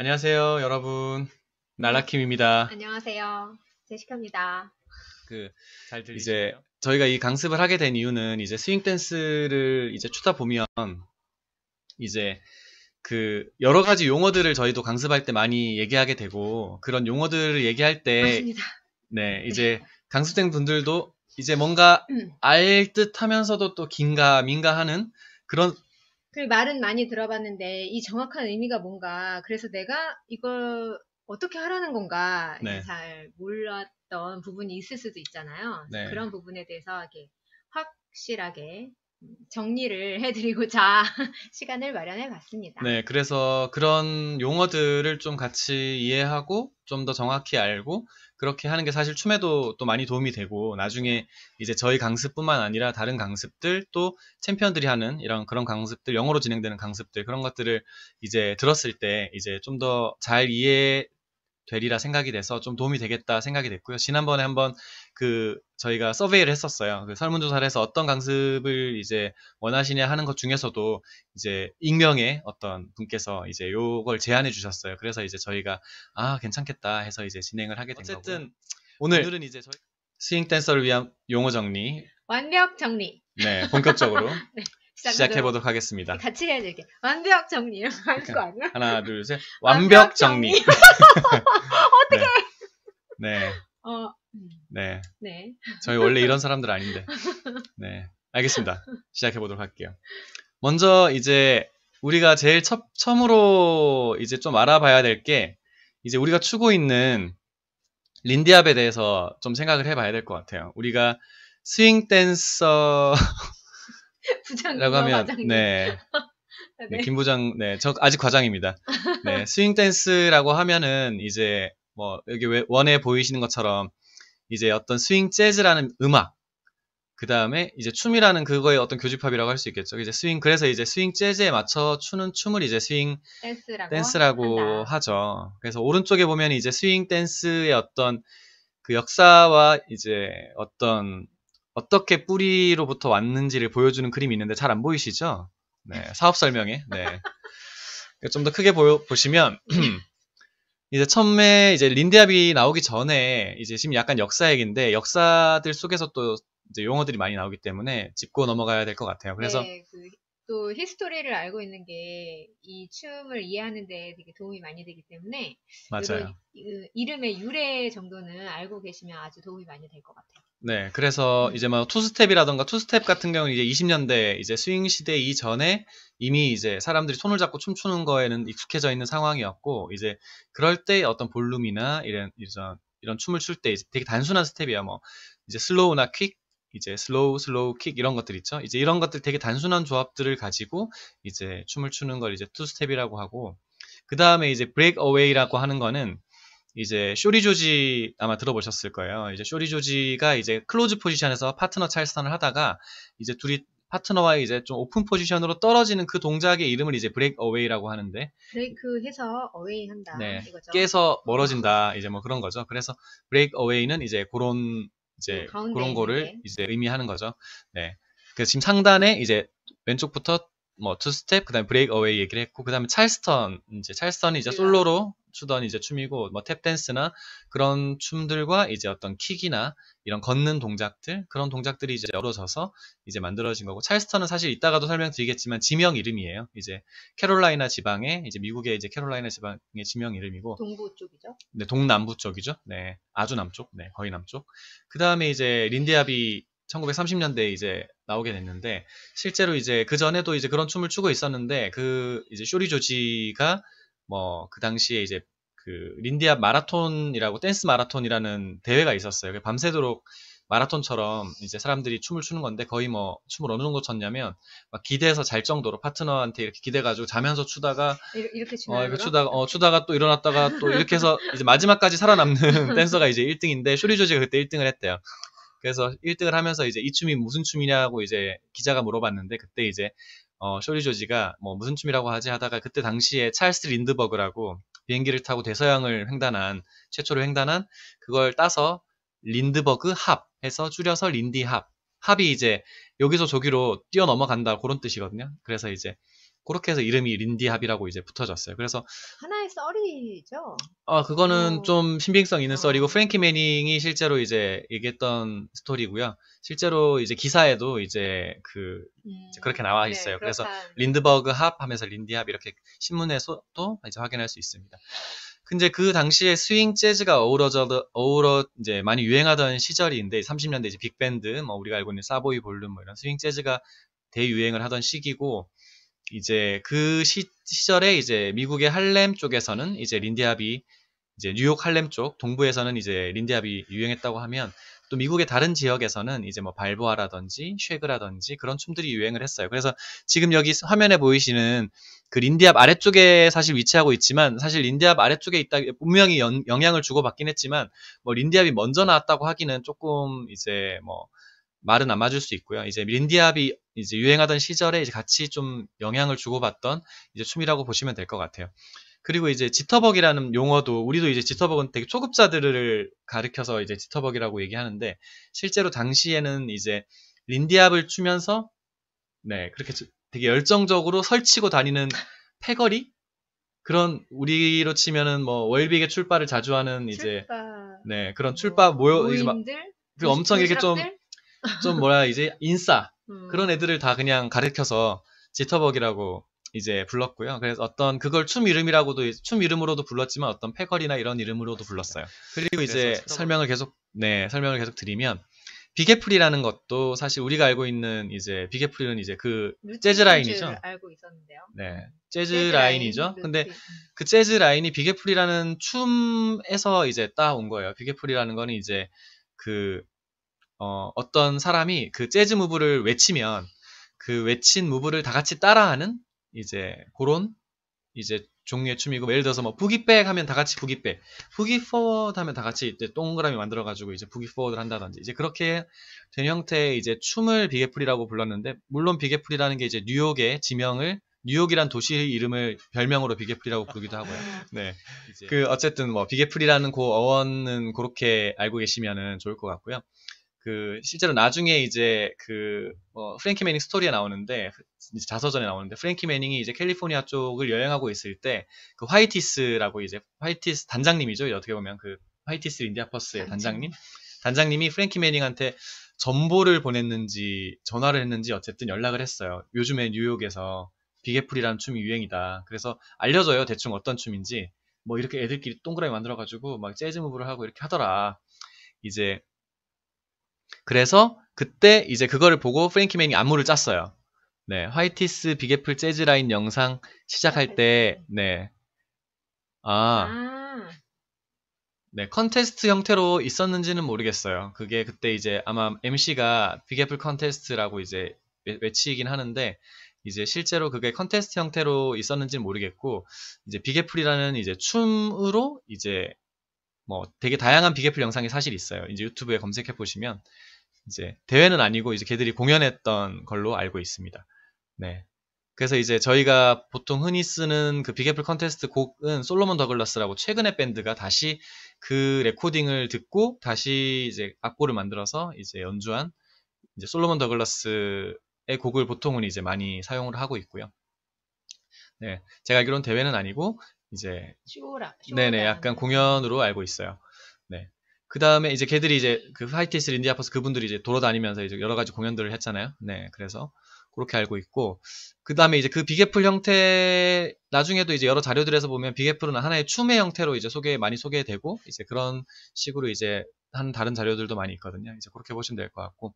안녕하세요, 여러분. 날라킴입니다. 안녕하세요. 제시카입니다. 그, 잘 들리시죠? 이제 저희가 이 강습을 하게 된 이유는 이제 스윙 댄스를 이제 추다 보면 이제 그 여러 가지 용어들을 저희도 강습할 때 많이 얘기하게 되고 그런 용어들을 얘기할 때 맞습니다. 네, 네. 이제 네. 강습생 분들도 이제 뭔가 음. 알 듯하면서도 또 긴가 민가하는 그런 그 말은 많이 들어봤는데 이 정확한 의미가 뭔가 그래서 내가 이걸 어떻게 하라는 건가 네. 잘 몰랐던 부분이 있을 수도 있잖아요. 네. 그런 부분에 대해서 확실하게 정리를 해드리고자 시간을 마련해 봤습니다. 네, 그래서 그런 용어들을 좀 같이 이해하고 좀 더 정확히 알고 그렇게 하는 게 사실 춤에도 또 많이 도움이 되고 나중에 이제 저희 강습뿐만 아니라 다른 강습들 또 챔피언들이 하는 이런 그런 강습들 영어로 진행되는 강습들 그런 것들을 이제 들었을 때 이제 좀 더 잘 이해 되리라 생각이 돼서 좀 도움이 되겠다 생각이 됐고요. 지난번에 한번 그 저희가 서베이를 했었어요. 그 설문조사를 해서 어떤 강습을 이제 원하시냐 하는 것 중에서도 이제 익명의 어떤 분께서 이제 요걸 제안해 주셨어요. 그래서 이제 저희가 아 괜찮겠다 해서 이제 진행을 하게 된 거고. 어쨌든 오늘 오늘은 이제 저희 스윙 댄서를 위한 용어 정리, 완벽 정리. 네, 본격적으로 네. 시작해보도록 하겠습니다. 같이 해야 되게 완벽 정리 이런 거하거 아니야? 하나 둘 셋. 완벽 정리. 어떻게? 네. 네. 어. 네. 네. 저희 원래 이런 사람들 아닌데. 네. 알겠습니다. 시작해보도록 할게요. 먼저 이제 우리가 제일 첫, 처음으로 이제 좀 알아봐야 될 게 이제 우리가 추고 있는 린디압에 대해서 좀 생각을 해봐야 될 것 같아요. 우리가 스윙 댄서 부장님. 하면 네. 네. 네. 김 부장, 네, 저 아직 과장입니다. 네, 스윙 댄스라고 하면은 이제 뭐 여기 원에 보이시는 것처럼 이제 어떤 스윙 재즈라는 음악, 그 다음에 이제 춤이라는 그거의 어떤 교집합이라고 할 수 있겠죠. 이제 스윙 그래서 이제 스윙 재즈에 맞춰 추는 춤을 이제 스윙 댄스라고, 댄스라고 하죠. 그래서 오른쪽에 보면 이제 스윙 댄스의 어떤 그 역사와 이제 어떤 어떻게 뿌리로부터 왔는지를 보여주는 그림이 있는데 잘 안 보이시죠? 네, 사업 설명에. 네. 그러니까 좀더 크게 보여, 보시면 이제 처음에 이제 린대압이 나오기 전에 이제 지금 약간 역사 얘기인데 역사들 속에서 또 이제 용어들이 많이 나오기 때문에 짚고 넘어가야 될 것 같아요. 그래서 네, 그, 또 히스토리를 알고 있는 게 이 춤을 이해하는데 되게 도움이 많이 되기 때문에 맞아요. 이런, 그 이름의 유래 정도는 알고 계시면 아주 도움이 많이 될 것 같아요. 네, 그래서 음. 이제 뭐 투스텝이라던가 투스텝 같은 경우는 이제 20년대 이제 스윙 시대 이전에 이미 이제 사람들이 손을 잡고 춤추는 거에는 익숙해져 있는 상황이었고 이제 그럴 때 어떤 볼륨이나 이런 이런 이런 춤을 출 때 되게 단순한 스텝이야 뭐 이제 슬로우나 퀵 이제 슬로우 슬로우 킥 이런 것들 있죠 이제 이런 것들 되게 단순한 조합들을 가지고 이제 춤을 추는 걸 이제 투스텝이라고 하고 그 다음에 이제 브레이크 어웨이라고 하는 거는 이제 쇼리조지 아마 들어보셨을 거예요. 이제 쇼리조지가 이제 클로즈 포지션에서 파트너 찰스턴을 하다가 이제 둘이 파트너와 이제 좀 오픈 포지션으로 떨어지는 그 동작의 이름을 이제 브레이크 어웨이라고 하는데 브레이크 해서 어웨이 한다 네, 이거죠. 깨서 멀어진다 이제 뭐 그런 거죠. 그래서 브레이크 어웨이는 이제 그런 이제 그런 음, 거를 이제 의미하는 거죠. 네. 그래서 지금 상단에 이제 왼쪽부터 뭐 투스텝 그다음에 브레이크 어웨이 얘기를 했고 그다음에 찰스턴 이제 찰스턴이 이제 네. 솔로로 추던 이제 춤이고 뭐 탭댄스나 그런 춤들과 이제 어떤 킥이나 이런 걷는 동작들 그런 동작들이 이제 어우러져서 이제 만들어진 거고 찰스턴은 사실 이따가도 설명드리겠지만 지명 이름이에요. 이제 캐롤라이나 지방의 이제 미국의 이제 캐롤라이나 지방의 지명 이름이고 동부 쪽이죠? 네, 동남부 쪽이죠. 네, 아주 남쪽, 네, 거의 남쪽. 그 다음에 이제 린디아비 1930년대에 이제 나오게 됐는데 실제로 이제 그 전에도 이제 그런 춤을 추고 있었는데 그 이제 쇼리 조지가 뭐그 당시에 이제 그 린디아 마라톤이라고 댄스 마라톤이라는 대회가 있었어요. 그 밤새도록 마라톤처럼 이제 사람들이 춤을 추는 건데 거의 뭐 춤을 어느 정도 췄냐면 막 기대서 해잘 정도로 파트너한테 이렇게 기대가지고 자면서 추다가 이렇게, 어, 이렇게 추다가 어, 추다가 또 일어났다가 또 이렇게 해서 이제 마지막까지 살아남는 댄서가 이제 1등인데 쇼리 조지가 그때 1등을 했대요. 그래서 1등을 하면서 이제 이 춤이 무슨 춤이냐고 이제 기자가 물어봤는데 그때 이제 어, 쇼리 조지가 뭐 무슨 춤이라고 하지 하다가 그때 당시에 찰스 린드버그라고 비행기를 타고 대서양을 횡단한 최초로 횡단한 그걸 따서 린드버그 합 해서 줄여서 린디 합 합이 이제 여기서 저기로 뛰어넘어간다 그런 뜻이거든요. 그래서 이제 그렇게 해서 이름이 린디합이라고 이제 붙어졌어요. 그래서 하나의 썰이죠. 아 그거는 오. 좀 신빙성 있는 아. 썰이고 프랭키 매닝이 실제로 이제 얘기했던 스토리고요. 실제로 이제 기사에도 이제 그 음. 이제 그렇게 나와 네, 있어요. 네, 그래서 린드버그 합하면서 린디합 이렇게 신문에서도 이제 확인할 수 있습니다. 근데 그 당시에 스윙 재즈가 어우러져 어우러 이제 많이 유행하던 시절인데 30년대 이제 빅밴드 뭐 우리가 알고 있는 사보이 볼륨 뭐 이런 스윙 재즈가 대유행을 하던 시기고 이제 그 시, 절에 이제 미국의 할렘 쪽에서는 이제 린디합이 이제 뉴욕 할렘 쪽 동부에서는 이제 린디합이 유행했다고 하면 또 미국의 다른 지역에서는 이제 뭐 발보아라든지 쉐그라든지 그런 춤들이 유행을 했어요. 그래서 지금 여기 화면에 보이시는 그린디압 아래쪽에 사실 위치하고 있지만 사실 린디압 아래쪽에 있다 분명히 연, 영향을 주고 받긴 했지만 뭐린디압이 먼저 나왔다고 하기는 조금 이제 뭐 말은 안 맞을 수 있고요. 이제 린디압이 이제 유행하던 시절에 이제 같이 좀 영향을 주고받던 이제 춤이라고 보시면 될 것 같아요. 그리고 이제 지터벅이라는 용어도 우리도 이제 지터벅은 되게 초급자들을 가르켜서 이제 지터벅이라고 얘기하는데 실제로 당시에는 이제 린디압을 추면서 네 그렇게 되게 열정적으로 설치고 다니는 패거리 그런 우리로 치면은 뭐 월빅의 출발을 자주 하는 이제 출바. 네 그런 뭐 출바 모여 모 이제 막그 엄청 이렇게 좀 좀 뭐라 이제 인싸 음. 그런 애들을 다 그냥 가르켜서 지터벅이라고 이제 불렀고요. 그래서 어떤 그걸 춤 이름이라고도 춤 이름으로도 불렀지만 어떤 패걸이나 이런 이름으로도 불렀어요. 그리고 이제 설명을 계속 네 설명을 계속 드리면 비게풀이라는 것도 사실 우리가 알고 있는 이제 비게풀은 이제 그 재즈 라인이죠. 알고 있었는데요. 네, 재즈, 재즈 라인이죠. 라인, 근데 음. 그 재즈 라인이 비게풀이라는 춤에서 이제 따온 거예요. 비게풀이라는 거는 이제 그 어, 어떤 사람이 그 재즈 무브를 외치면 그 외친 무브를 다 같이 따라하는 이제 그런 이제 종류의 춤이고 뭐 예를 들어서 뭐 부기백 하면 다 같이 부기백, 부기 포워드 하면 다 같이 이제 동그라미 만들어 가지고 이제 부기 포워드를 한다든지 이제 그렇게 된 형태의 이제 춤을 비게풀이라고 불렀는데 물론 비게풀이라는 게 이제 뉴욕의 지명을 뉴욕이란 도시 이름을 별명으로 비게풀이라고 부르기도 하고요. 네. 그 어쨌든 뭐 비게풀이라는 그 어원은 그렇게 알고 계시면은 좋을 것 같고요. 그 실제로 나중에 이제 그 어, 프랭키 매닝 스토리에 나오는데 자서전에 나오는데 프랭키 매닝이 이제 캘리포니아 쪽을 여행하고 있을 때 그 화이티스라고 이제 화이티스 단장님이죠 어떻게 보면 그 화이티스 인디아퍼스의 단장님 단장님이 프랭키 매닝한테 전보를 보냈는지 전화를 했는지 어쨌든 연락을 했어요 요즘에 뉴욕에서 비게풀이라는 춤이 유행이다 그래서 알려줘요 대충 어떤 춤인지 뭐 이렇게 애들끼리 동그라미 만들어가지고 막 재즈 무브를 하고 이렇게 하더라 이제 그래서 그때 이제 그거를 보고 프랭키맨이 안무를 짰어요. 네, 화이티스 비애플 재즈 라인 영상 시작할 아, 네. 때, 네, 아. 아, 네, 컨테스트 형태로 있었는지는 모르겠어요. 그게 그때 이제 아마 MC가 비애플 컨테스트라고 이제 외치긴 하는데 이제 실제로 그게 컨테스트 형태로 있었는지는 모르겠고 이제 비애플이라는 이제 춤으로 이제 뭐 되게 다양한 비계플 영상이 사실 있어요. 이제 유튜브에 검색해 보시면 이제 대회는 아니고 이제 걔들이 공연했던 걸로 알고 있습니다. 네. 그래서 이제 저희가 보통 흔히 쓰는 그비계플 컨테스트 곡은 솔로몬 더글라스라고 최근에 밴드가 다시 그 레코딩을 듣고 다시 이제 악보를 만들어서 이제 연주한 이제 솔로몬 더글라스의 곡을 보통은 이제 많이 사용을 하고 있고요. 네, 제가 알기로는 대회는 아니고 이제 쇼라, 네네 약간 공연으로 알고 있어요. 네. 그 다음에 이제 걔들이 이제 그 하이티스 린디아퍼스 그분들이 이제 돌아다니면서 이제 여러 가지 공연들을 했잖아요. 네, 그래서 그렇게 알고 있고 그 다음에 이제 그 비계풀 형태 나중에도 이제 여러 자료들에서 보면 비계풀은 하나의 춤의 형태로 이제 소개 많이 소개되고 이제 그런 식으로 이제 한 다른 자료들도 많이 있거든요. 이제 그렇게 보시면 될 것 같고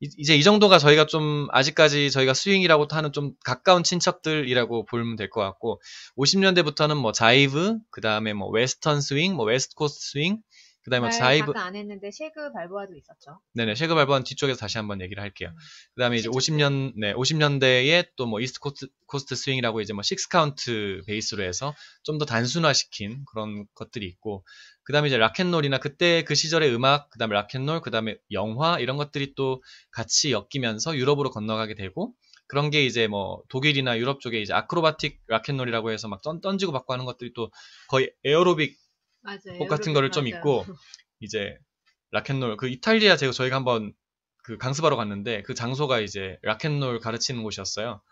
이제 이 정도가 저희가 좀 아직까지 저희가 스윙이라고 하는 좀 가까운 친척들이라고 보면 될 것 같고 50년대부터는 뭐 자이브 그 다음에 뭐 웨스턴 스윙, 뭐 웨스트 코스트 스윙 그 다음에 자이브. 안 했는데 쉐그 발보아도 있었죠. 네네, 쉐그 발보아는 뒤쪽에서 다시 한번 얘기를 할게요. 음. 그 다음에 이제 50년, 네, 50년대에 또 뭐 이스트 코스트, 코스트 스윙이라고 이제 뭐 식스 카운트 베이스로 해서 좀 더 단순화시킨 그런 것들이 있고, 그 다음에 이제 락앤롤이나 그때 그 시절의 음악, 그 다음에 락앤롤, 그 다음에 영화 이런 것들이 또 같이 엮이면서 유럽으로 건너가게 되고, 그런 게 이제 뭐 독일이나 유럽 쪽에 이제 아크로바틱 락앤롤이라고 해서 막 던, 던지고 받고 하는 것들이 또 거의 에어로빅 맞아요. 옷 같은 거를 좀 맞아요. 입고 이제 라켓놀 그 이탈리아 제가 저희가 한번 그 강습하러 갔는데 그 장소가 이제 라켓놀 가르치는 곳이었어요.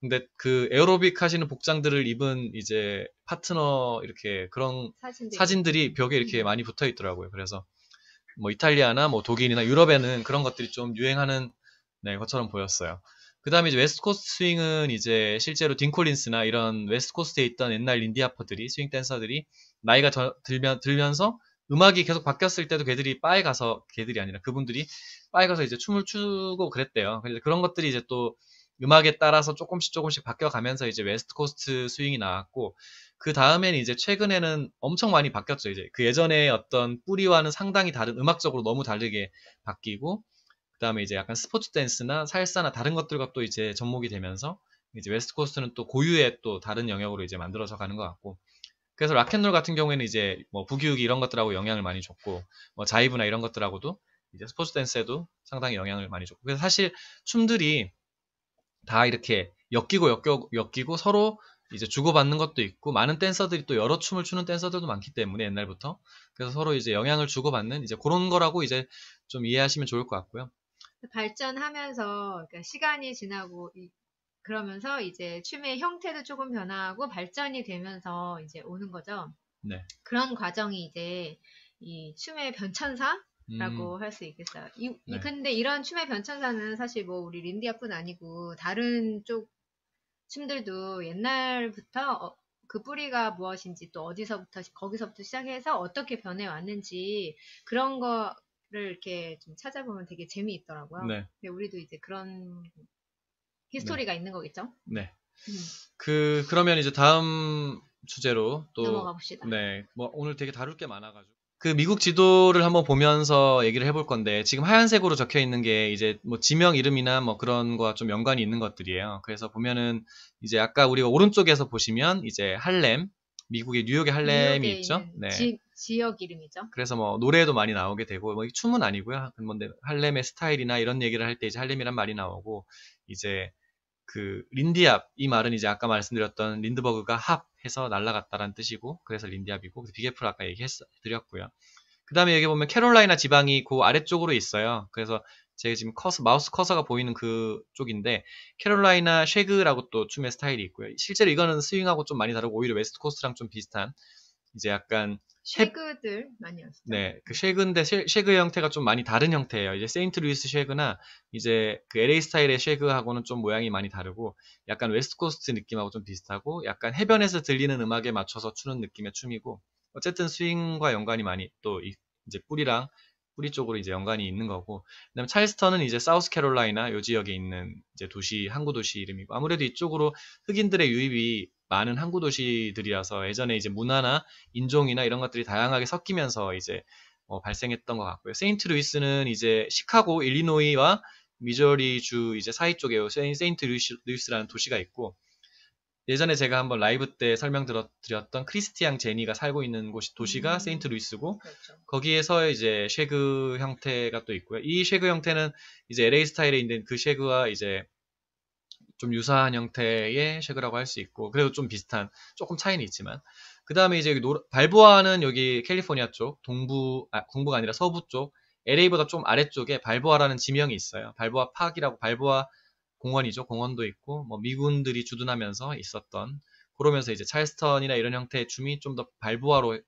근데 그 에어로빅 하시는 복장들을 입은 이제 파트너 이렇게 그런 사진들이, 사진들이 벽에 이렇게 음. 많이 붙어 있더라고요. 그래서 뭐 이탈리아나 뭐 독일이나 유럽에는 그런 것들이 좀 유행하는 네, 것처럼 보였어요. 그 다음에 이제 웨스트코스트 스윙은 이제 실제로 딘 콜린스나 이런 웨스트코스트에 있던 옛날 인디 아퍼들이 스윙 댄서들이 나이가 저, 들면, 들면서 음악이 계속 바뀌었을 때도 걔들이 바에 가서 걔들이 아니라 그분들이 바에 가서 이제 춤을 추고 그랬대요. 그런데 그런 것들이 이제 또 음악에 따라서 조금씩 조금씩 바뀌어가면서 이제 웨스트 코스트 스윙이 나왔고 그 다음에는 이제 최근에는 엄청 많이 바뀌었죠. 이제 그 예전에 어떤 뿌리와는 상당히 다른 음악적으로 너무 다르게 바뀌고 그 다음에 이제 약간 스포츠 댄스나 살사나 다른 것들과 또 이제 접목이 되면서 이제 웨스트 코스트는 또 고유의 또 다른 영역으로 이제 만들어져 가는 것 같고 그래서 락앤롤 같은 경우에는 이제 뭐부기우기 이런 것들하고 영향을 많이 줬고 뭐 자이브나 이런 것들하고도 이제 스포츠 댄스에도 상당히 영향을 많이 줬고 그래서 사실 춤들이 다 이렇게 엮이고 엮여, 엮이고 서로 이제 주고받는 것도 있고 많은 댄서들이 또 여러 춤을 추는 댄서들도 많기 때문에 옛날부터 그래서 서로 이제 영향을 주고받는 이제 그런 거라고 이제 좀 이해하시면 좋을 것 같고요. 발전하면서 그러니까 시간이 지나고 그러면서 이제 춤의 형태도 조금 변화하고 발전이 되면서 이제 오는 거죠. 네. 그런 과정이 이제 이 춤의 변천사 라고 음. 할수 있겠어요. 이, 네. 근데 이런 춤의 변천사는 사실 뭐 우리 린디아뿐 아니고 다른 쪽 춤들도 옛날부터 어, 그 뿌리가 무엇인지 또 어디서부터 거기서부터 시작해서 어떻게 변해 왔는지 그런 거를 이렇게 좀 찾아보면 되게 재미있더라고요. 네. 근데 우리도 이제 그런 히스토리가 네. 있는 거겠죠? 네. 음. 그 그러면 이제 다음 주제로 또 넘어가 봅시다. 네. 뭐 오늘 되게 다룰 게 많아 가지고 그 미국 지도를 한번 보면서 얘기를 해볼 건데 지금 하얀색으로 적혀 있는 게 이제 뭐 지명 이름이나 뭐 그런 거와 좀 연관이 있는 것들이에요. 그래서 보면은 이제 아까 우리가 오른쪽에서 보시면 이제 할렘 미국의 뉴욕의 할렘이 있죠. 네. 지, 지역 이름이죠. 그래서 뭐 노래도 많이 나오게 되고 뭐 춤은 아니고요. 뭐 근데 할렘의 스타일이나 이런 얘기를 할 때 이제 할렘이란 말이 나오고 이제 그 린디압 이 말은 이제 아까 말씀드렸던 린드버그가 합 해서 날라갔다라는 뜻이고 그래서 린디압이고 비게프 아까 얘기했 드렸고요. 그 다음에 여기 보면 캐롤라이나 지방이 그 아래쪽으로 있어요. 그래서 제가 지금 커서 마우스 커서가 보이는 그 쪽인데 캐롤라이나 쉐그라고 또 춤의 스타일이 있고요. 실제로 이거는 스윙하고 좀 많이 다르고 오히려 웨스트 코스트랑 좀 비슷한 이제 약간 쉐그들 많이 아시죠? 네, 그 쉐그인데 쉐, 그 형태가 좀 많이 다른 형태예요. 이제 세인트루이스 쉐그나 이제 그 LA 스타일의 쉐그하고는 좀 모양이 많이 다르고 약간 웨스트코스트 느낌하고 좀 비슷하고 약간 해변에서 들리는 음악에 맞춰서 추는 느낌의 춤이고 어쨌든 스윙과 연관이 많이 또 이제 뿌리랑 뿌리 쪽으로 이제 연관이 있는 거고 그다음에 찰스턴은 이제 사우스캐롤라이나 요 지역에 있는 이제 도시 항구 도시 이름이고 아무래도 이쪽으로 흑인들의 유입이 많은 항구 도시들이라서 예전에 이제 문화나 인종이나 이런 것들이 다양하게 섞이면서 이제 어, 발생했던 것 같고요. 세인트루이스는 이제 시카고, 일리노이와 미저리주 이제 사이 쪽에 세인트루이스라는 도시가 있고 예전에 제가 한번 라이브 때 설명드렸던 크리스티앙 제니가 살고 있는 곳이 도시가 음. 세인트루이스고 그렇죠. 거기에서 이제 쉐그 형태가 또 있고요. 이 쉐그 형태는 이제 LA 스타일에 있는 그 쉐그와 이제 좀 유사한 형태의 쉐그라고 할 수 있고 그래도 좀 비슷한 조금 차이는 있지만 그 다음에 이제 노, 발보아는 여기 캘리포니아 쪽 동부 아 동부가 아니라 서부 쪽 LA보다 좀 아래쪽에 발보아라는 지명이 있어요. 발보아 파악이라고 발보아 공원이죠. 공원도 있고 뭐 미군들이 주둔하면서 있었던 그러면서 이제 찰스턴이나 이런 형태의 춤이 좀 더 발보아로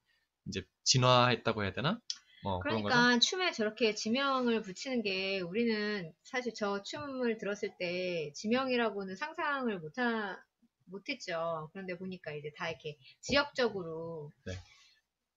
이제 진화했다고 해야 되나? 뭐 그러니까 춤에 저렇게 지명을 붙이는 게 우리는 사실 저 춤을 들었을 때 지명이라고는 상상을 못하, 못했죠. 그런데 보니까 이제 다 이렇게 지역적으로 네.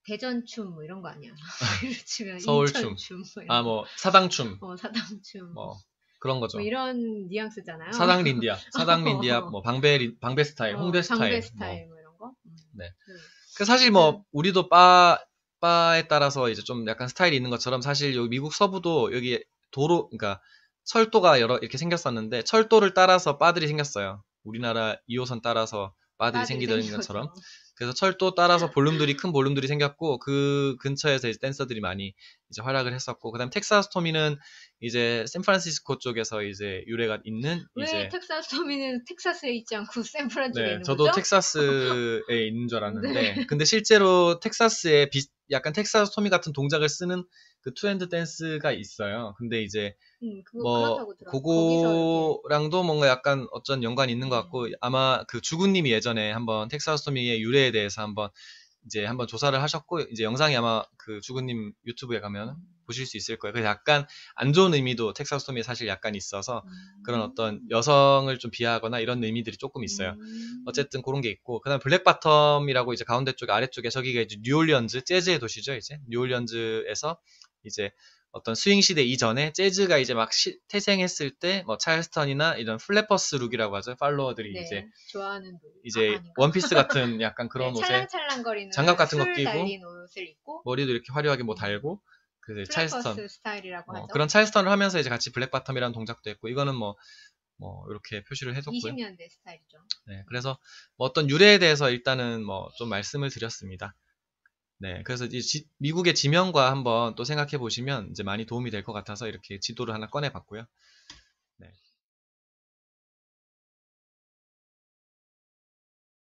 대전춤 뭐 이런 거 아니야. 치면 서울춤. 뭐 아뭐 사당춤. 어 사당춤. 뭐 그런 거죠. 뭐 이런 뉘앙스잖아요. 사당 린디아, 사당 린디아, 어. 뭐 방배 방배 스타일, 홍대 스타일, 어, 방배 스타일 뭐. 뭐 이런 거. 음. 네. 음. 그 사실 뭐 음. 우리도 바 바에 따라서 이제 좀 약간 스타일이 있는 것처럼 사실 여기 미국 서부도 여기 도로 그러니까 철도가 여러 이렇게 생겼었는데 철도를 따라서 바들이 생겼어요. 우리나라 2호선 따라서 바들이, 생기던 것처럼. 그래서 철도 따라서 볼륨들이 큰 볼륨들이 생겼고 그 근처에서 이제 댄서들이 많이 이제 활약을 했었고 그다음 텍사스 토미는 이제 샌프란시스코 쪽에서 이제 유래가 있는 왜 이제 텍사스 토미는 텍사스에 있지 않고 샌프란시스코에 네, 있는 저도 텍사스에 있는 줄 알았는데 네. 근데 실제로 텍사스에 비, 슷 약간 텍사스 토미 같은 동작을 쓰는 그트렌드 댄스가 있어요. 근데 이제 음, 뭐 그거랑도 뭔가 약간 어쩐 연관이 있는 것 같고 음. 아마 그 주군님이 예전에 한번 텍사스 토미의 유래에 대해서 한번 이제 한번 조사를 하셨고 이제 영상이 아마 그 주군님 유튜브에 가면 음. 보실 수 있을 거예요. 그래서 약간 안 좋은 의미도 텍사스톰이 사실 약간 있어서 음. 그런 어떤 음. 여성을 좀 비하하거나 이런 의미들이 조금 있어요. 음. 어쨌든 그런 게 있고 그다음 블랙바텀이라고 이제 가운데 쪽에 아래쪽에 저기가 이제 뉴올리언즈 재즈의 도시죠. 이제 뉴올리언즈에서 이제 어떤 스윙 시대 이전에 재즈가 이제 막 시, 태생했을 때 뭐 찰스턴이나 이런 플래퍼스 룩이라고 하죠 팔로워들이 네, 이제 좋아하는 룩. 그 이제 아, 원피스 같은 약간 그런 네, 옷에 찰랑찰랑거리는 장갑 같은 거 끼고 머리도 이렇게 화려하게 뭐 음. 달고 그차스턴 스타일이라고 어, 하죠. 그런 차이스턴을 하면서 이제 같이 블랙 바텀이라는 동작도 했고 이거는 뭐뭐 뭐, 이렇게 표시를 해뒀고요 20년대 스타일이죠. 네, 그래서 뭐 어떤 유래에 대해서 일단은 뭐 좀 말씀을 드렸습니다. 네, 그래서 이 지, 미국의 지명과 한번 또 생각해 보시면 이제 많이 도움이 될 것 같아서 이렇게 지도를 하나 꺼내 봤고요.